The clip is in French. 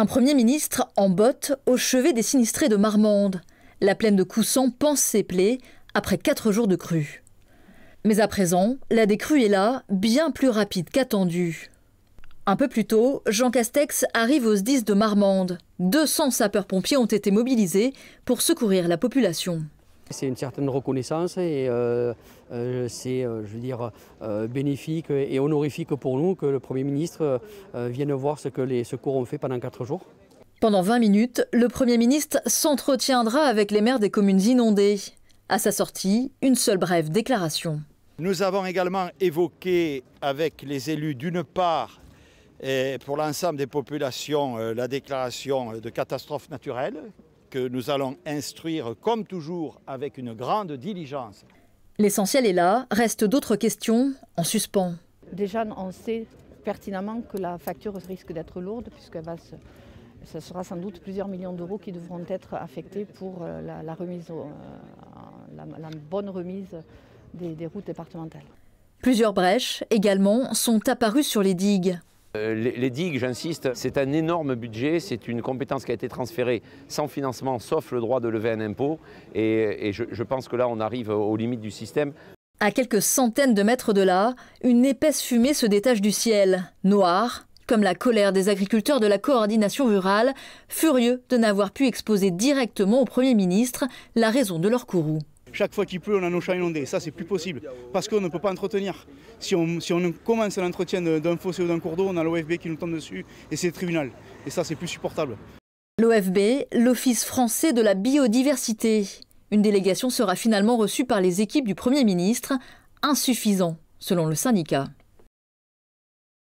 Un Premier ministre en botte au chevet des sinistrés de Marmande. La plaine de Coussan pense ses plaies après quatre jours de crue. Mais à présent, la décrue est là, bien plus rapide qu'attendue. Un peu plus tôt, Jean Castex arrive aux 10 de Marmande. 200 sapeurs-pompiers ont été mobilisés pour secourir la population. C'est une certaine reconnaissance et euh, euh, c'est, euh, je veux dire, bénéfique et honorifique pour nous que le Premier ministre vienne voir ce que les secours ont fait pendant quatre jours. Pendant 20 minutes, le Premier ministre s'entretiendra avec les maires des communes inondées. À sa sortie, une seule brève déclaration. Nous avons également évoqué avec les élus, d'une part, et pour l'ensemble des populations, la déclaration de catastrophe naturelle que nous allons instruire comme toujours avec une grande diligence. L'essentiel est là, restent d'autres questions en suspens. Déjà, on sait pertinemment que la facture risque d'être lourde puisque ce sera sans doute plusieurs millions d'euros qui devront être affectés pour euh, euh, la, bonne remise des routes départementales. Plusieurs brèches également sont apparues sur les digues. Euh, les, digues, j'insiste, c'est un énorme budget, c'est une compétence qui a été transférée sans financement, sauf le droit de lever un impôt. Et, je, je pense que là, on arrive aux limites du système. À quelques centaines de mètres de là, une épaisse fumée se détache du ciel, noire, comme la colère des agriculteurs de la coordination rurale, furieux de n'avoir pu exposer directement au Premier ministre la raison de leur courroux chaque fois qu'il pleut, on a nos champs inondés. Ça, c'est plus possible parce qu'on ne peut pas entretenir. Si on, si on commence l'entretien d'un fossé ou d'un cours d'eau, on a l'OFB qui nous tombe dessus et c'est le tribunal. Et ça, c'est plus supportable. L'OFB, l'Office français de la biodiversité. Une délégation sera finalement reçue par les équipes du Premier ministre, insuffisant selon le syndicat.